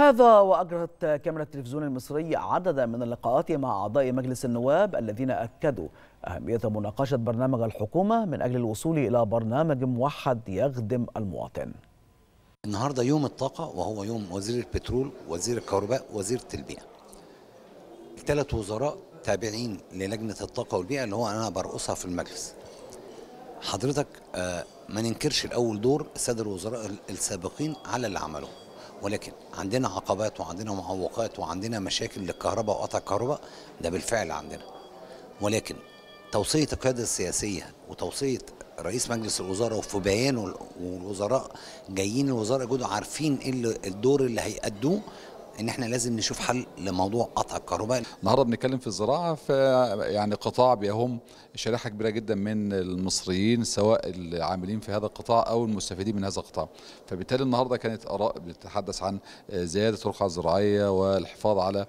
هذا وأجرت كاميرا التلفزيون المصري عددا من اللقاءات مع أعضاء مجلس النواب الذين أكدوا أهمية مناقشة برنامج الحكومة من أجل الوصول إلى برنامج موحد يخدم المواطن النهارده يوم الطاقة وهو يوم وزير البترول وزير الكهرباء وزير التلبية الثلاث وزراء تابعين للجنة الطاقة والبيئة اللي هو أنا برقصها في المجلس حضرتك آه، ما ننكرش الأول دور السادة الوزراء السابقين على اللي عملوه ولكن عندنا عقبات وعندنا معوقات وعندنا مشاكل للكهرباء وقطع الكهرباء ده بالفعل عندنا ولكن توصية القيادة السياسية وتوصية رئيس مجلس الوزراء وفي بيانه والوزراء جايين الوزراء جدوا عارفين ايه الدور اللي هيأدوه ان احنا لازم نشوف حل لموضوع قطع الكهرباء النهارده بنتكلم في الزراعه في يعني قطاع بيهم شريحه كبيره جدا من المصريين سواء العاملين في هذا القطاع او المستفيدين من هذا القطاع فبالتالي النهارده كانت اراء بتتحدث عن زياده الرقعه الزراعيه والحفاظ على الـ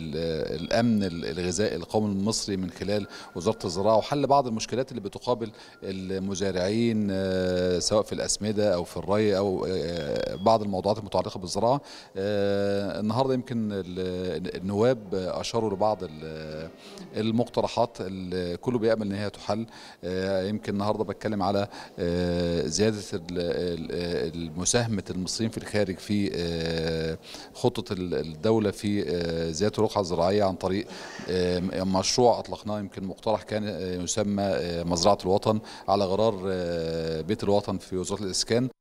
الـ الامن الغذائي القومي المصري من خلال وزاره الزراعه وحل بعض المشكلات اللي بتقابل المزارعين آه، سواء في الاسمده او في الري او آه، بعض الموضوعات المتعلقه بالزراعه آه، النهارده يمكن النواب اشاروا لبعض المقترحات اللي كله بيامل ان هي تحل آه، يمكن النهارده بتكلم على آه، زياده مساهمه المصريين في الخارج في خطه الدوله في زياده الرقعه الزراعيه عن طريق مشروع اطلقناه يمكن مقترح كان يسمى مزرعه الوطن على غرار بيت الوطن في وزاره الاسكان